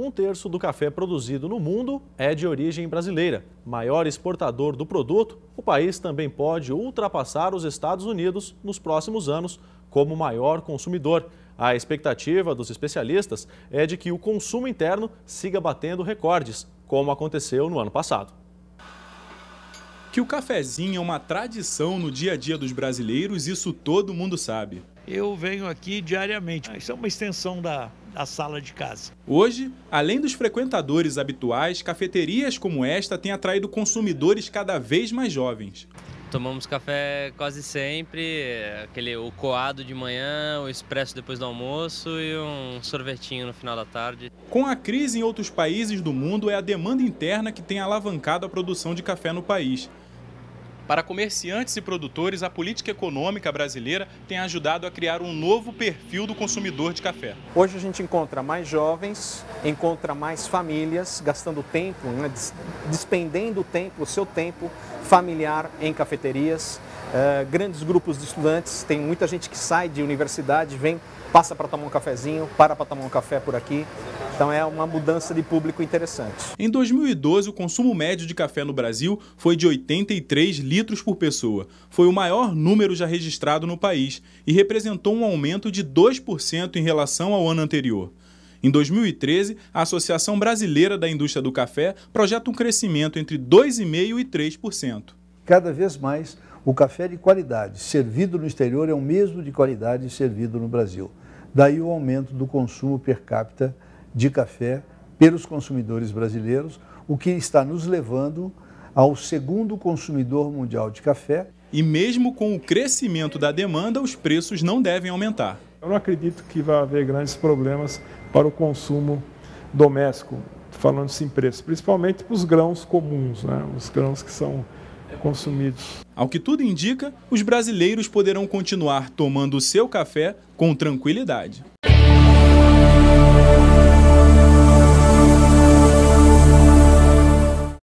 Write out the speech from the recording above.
um terço do café produzido no mundo é de origem brasileira. Maior exportador do produto, o país também pode ultrapassar os Estados Unidos nos próximos anos como maior consumidor. A expectativa dos especialistas é de que o consumo interno siga batendo recordes, como aconteceu no ano passado. Que o cafezinho é uma tradição no dia a dia dos brasileiros, isso todo mundo sabe. Eu venho aqui diariamente, isso é uma extensão da, da sala de casa. Hoje, além dos frequentadores habituais, cafeterias como esta têm atraído consumidores cada vez mais jovens. Tomamos café quase sempre, aquele o coado de manhã, o expresso depois do almoço e um sorvetinho no final da tarde. Com a crise em outros países do mundo, é a demanda interna que tem alavancado a produção de café no país. Para comerciantes e produtores, a política econômica brasileira tem ajudado a criar um novo perfil do consumidor de café. Hoje a gente encontra mais jovens, encontra mais famílias gastando tempo, né, despendendo o tempo, o seu tempo familiar em cafeterias. Uh, grandes grupos de estudantes, tem muita gente que sai de universidade, vem, passa para tomar um cafezinho, para para tomar um café por aqui. Então é uma mudança de público interessante. Em 2012, o consumo médio de café no Brasil foi de 83 litros por pessoa. Foi o maior número já registrado no país e representou um aumento de 2% em relação ao ano anterior. Em 2013, a Associação Brasileira da Indústria do Café projeta um crescimento entre 2,5% e 3%. Cada vez mais, o café de qualidade servido no exterior é o mesmo de qualidade servido no Brasil. Daí o aumento do consumo per capita de café pelos consumidores brasileiros, o que está nos levando ao segundo consumidor mundial de café. E mesmo com o crescimento da demanda, os preços não devem aumentar. Eu não acredito que vai haver grandes problemas para o consumo doméstico, falando-se em preço, principalmente para os grãos comuns, né? os grãos que são consumidos. Ao que tudo indica, os brasileiros poderão continuar tomando o seu café com tranquilidade.